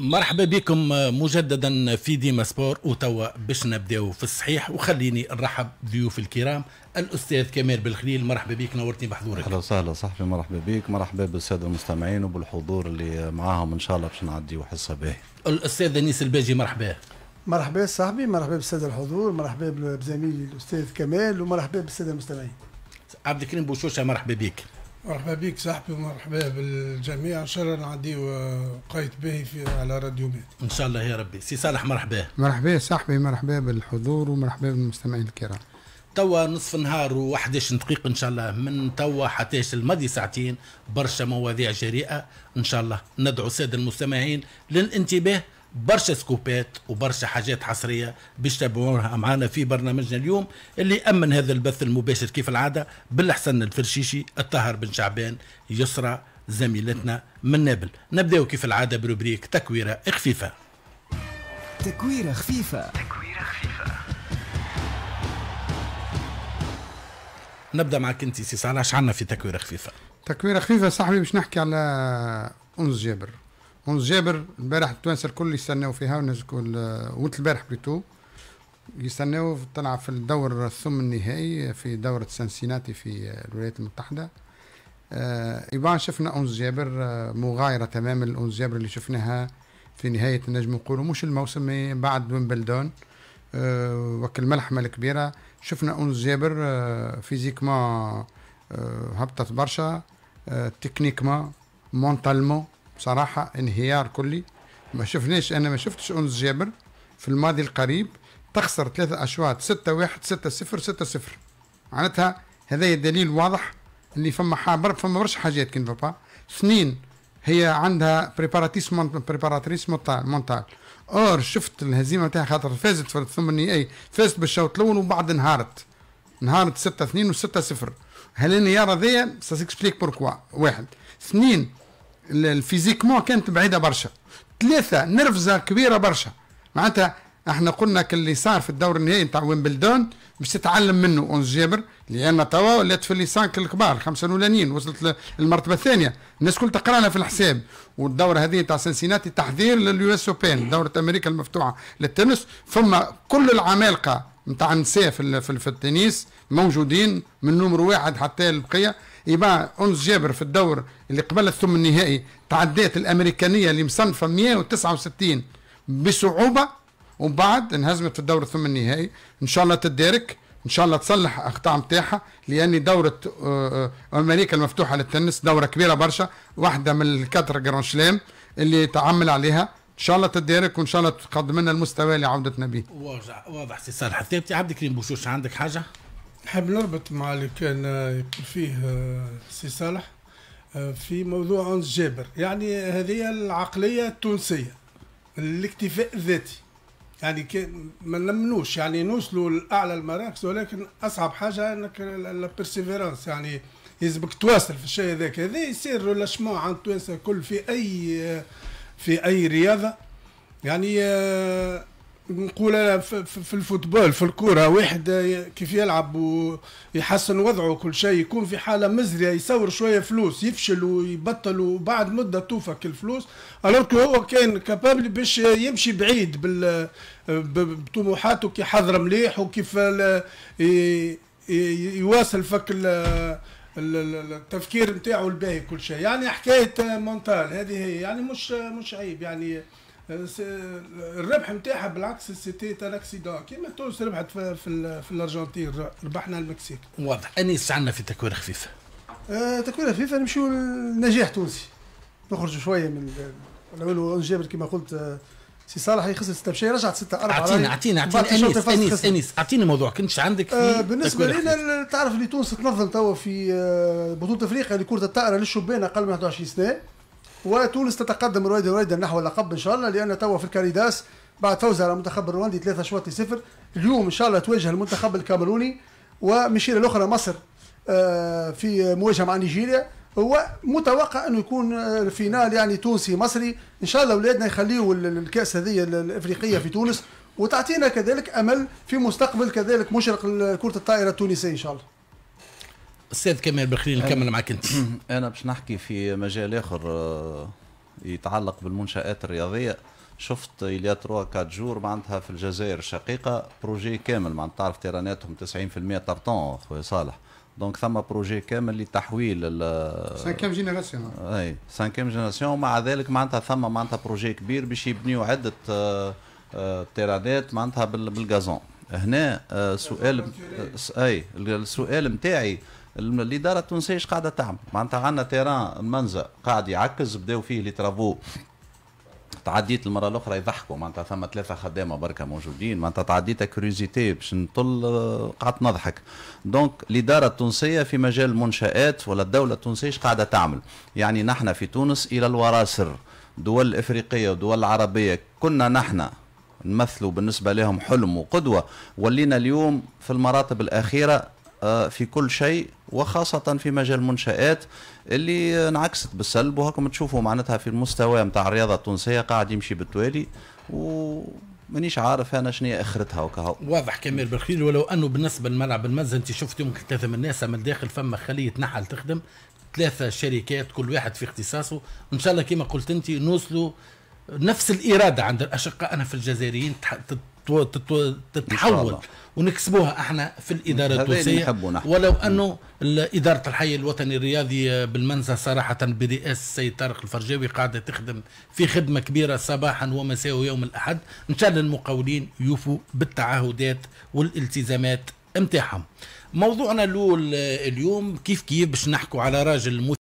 مرحبا بكم مجددا في ديما سبور وتوا باش نبداو في الصحيح وخليني نرحب ضيوف الكرام الاستاذ كمال بالخليل مرحبا بك نورتني بحضورك اهلا وسهلا صاحبي مرحبا بك مرحبا بالساده المستمعين وبالحضور اللي معاهم ان شاء الله باش نعديو حصه باهي الاستاذ انيس الباجي مرحبا مرحبا صاحبي مرحبا بالساده الحضور مرحبا بزميلي الاستاذ كمال ومرحبا بالساده المستمعين عبد الكريم بوشوشه مرحبا بك مرحبا بك صاحبي ومرحبا بالجميع ان شاء الله نعديو قايت باهي في على راديو ميت ان شاء الله يا ربي سي صالح مرحبا مرحبا صاحبي مرحبا بالحضور ومرحبا بالمستمعين الكرام توا نصف نهار و11 دقيقة إن شاء الله من توا حتى الماضي ساعتين برشا مواضيع جريئة إن شاء الله ندعو السادة المستمعين للانتباه برشا سكوبات وبرشا حاجات حصريه باش تتابعوها معنا في برنامجنا اليوم اللي امن هذا البث المباشر كيف العاده بالحسن الفرشيشي الطاهر بن شعبان يسرى زميلتنا من نابل نبداو كيف العاده بروبريك تكويره خفيفه تكويره خفيفه تكويره خفيفه نبدا معك انت سي صالح عندنا في تكويره خفيفه تكويره خفيفه صاحبي باش نحكي على انس جابر 11 جابر البارح التوانسه الكل يستناو فيها ولت البارح بلوتو يستناو تلعب في الدور الثم النهائي في دورة سنسيناتي في الولايات المتحدة آه إبان شفنا أونز جابر آه، مغايرة تماما الأونز جابر اللي شفناها في نهاية النجم نقولوا مش الموسم آه، بعد ويمبلدون آه وكالملحمة الكبيرة شفنا أونز جابر آه ما آه هبطت برشا آه تكنيكما مونتالمون بصراحه انهيار كلي ما شفناش انا ما شفتش انس جابر في الماضي القريب تخسر ثلاثة اشواط 6 1 6 0 6 0 معناتها هذا دليل واضح اللي فما حابر فما برشا حاجات كين بابا اثنين هي عندها بريباراتيس بريباراتريس مونتال اور شفت الهزيمه نتاعها خاطر فازت في اي فازت بالشوط الاول وبعد انهارت انهارت 6 2 و 6 0 هل انهيار هذايا سا سيكسبليك بوركوا واحد اثنين الفيزيكمون كانت بعيده برشا ثلاثه نرفزه كبيره برشا معناتها احنا قلنا اللي صار في الدور النهائي نتاع ويمبلدون باش تتعلم منه اونز جابر لان توا ولات في ليسانك الكبار الخمسه الاولانيين وصلت للمرتبه الثانيه الناس كل تقرا في الحساب والدوره هذه تاع سنسيناتي تحذير لليو اس اوبين دوره امريكا المفتوحه للتنس ثم كل العمالقه نتاع النساء في, في التنس موجودين من نمر واحد حتى البقيه يباع أنس جابر في الدور اللي قبل الثم النهائي تعديت الأمريكانية اللي مصنفة 169 بصعوبة وبعد انهزمت في الدور الثم النهائي إن شاء الله تدارك ان شاء الله تصلح اخطاء نتاعها لان دوره آه، آه، امريكا المفتوحه للتنس دوره كبيره برشا واحده من الكاتر جران شلام اللي تعمل عليها ان شاء الله تدارك وان شاء الله تقدم لنا المستوى اللي عودتنا به واضح واضح سي صالح عبد الكريم بوشوش عندك حاجه نحب نربط مع اللي كان يقول فيه آه، سي صالح آه، في موضوع انس جابر يعني هذه العقليه التونسيه الاكتفاء الذاتي يعني ما نمنوش يعني نوصلوا لاعلى المراكز ولكن اصعب حاجه انك البيرسيفيرانس يعني يلزمك تواصل في الشيء هذاك هذا يصير لاشمون عند تونس الكل في اي آه، في اي رياضه يعني نقول انا في الفوتبول في الكره واحد كيف يلعب ويحسن وضعه وكل شيء يكون في حاله مزريه يصور شويه فلوس يفشل ويبطل وبعد مده توفك الفلوس الوغ هو كان كابابل باش يمشي بعيد بال بطموحاته كي حضر مليح وكيف يواصل فك التفكير نتاعو الباهي كل شيء يعني حكايه مونتال هذه هي يعني مش مش عيب يعني الربح نتاعها بالعكس سيتي ان اكسيدون كيما تونس ربحت في, في, في الارجنتين ربحنا المكسيك واضح اني استعنا في تكوير خفيفه آه تكوير خفيفه نمشيو لنجاح تونسي نخرجوا شويه من نعملوا جابر كما قلت آه، سي صالح يخسر ستة بشيء رجعت ستة أربعة اعطينا اعطينا اعطيني انيس انيس انيس اعطيني موضوع كنتش عندك في آه بالنسبة لنا تعرف اللي تونس تنظم توا في آه، بطولة افريقيا لكرة الطائرة للشبان اقل من 21 سنة وتونس تتقدم رويدا رويدا نحو اللقب ان شاء الله لان توا في الكاريداس بعد فوزها على المنتخب الرواندي ثلاثة اشواط لصفر اليوم ان شاء الله تواجه المنتخب الكاميروني ومشيرة الاخرى مصر آه، في مواجهه مع نيجيريا هو متوقع انه يكون آه، فينال يعني تونسي مصري ان شاء الله اولادنا يخليوا الكاس هذه الافريقيه في تونس وتعطينا كذلك امل في مستقبل كذلك مشرق كره الطائره التونسيه ان شاء الله استاذ كمال بالخليل نكمل معك انت انا باش نحكي في مجال اخر آه، يتعلق بالمنشات الرياضيه شفت الى 3 4 جور معناتها في الجزائر الشقيقه بروجي كامل معناتها تعرف تيراناتهم 90% طرطون خويا صالح دونك ثم بروجي كامل لتحويل 5 جينيراسيون اي 5 جينيراسيون مع ذلك معناتها ثم معناتها بروجي كبير باش يبنيو عده آه، آه، تيرانات معناتها بالغازون هنا سؤال اي السؤال نتاعي الاداره التونسيه ايش قاعده تعمل معناتها عندنا تيران المنزا قاعد يعكز بداوا فيه لي ترافو تعديت المره الاخرى يضحكوا معناتها ثم ثلاثه خدامه بركه موجودين معناتها تعديت كوريوزيتي باش نطل آه، قعدت نضحك دونك الاداره التونسيه في مجال المنشات ولا الدوله التونسيه ايش قاعده تعمل يعني نحن في تونس الى الوراسر دول الافريقيه ودول العربيه كنا نحن نمثلوا بالنسبه لهم حلم وقدوه ولينا اليوم في المراتب الاخيره في كل شيء وخاصة في مجال المنشآت اللي انعكست بالسلب وهاكم تشوفوا معناتها في المستوى نتاع الرياضة التونسية قاعد يمشي بالتوالي و مانيش عارف انا شنو اخرتها وكهو واضح كمال بالخير ولو انه بالنسبه لملعب المزه انت شفت يمكن ثلاثه من الناس من داخل فما خليه نحل تخدم ثلاثه شركات كل واحد في اختصاصه ان شاء الله كما قلت انت نوصلوا نفس الاراده عند الاشقاء انا في الجزائريين تتحول ونكسبوها احنا في الاداره التونسيه ولو انه اداره الحي الوطني الرياضي بالمنسى صراحه برئاسه السيد طارق الفرجاوي قاعده تخدم في خدمه كبيره صباحا ومساء يوم الاحد ان شاء الله المقاولين يوفوا بالتعهدات والالتزامات نتاعهم موضوعنا الاول اليوم كيف كيف باش نحكوا على راجل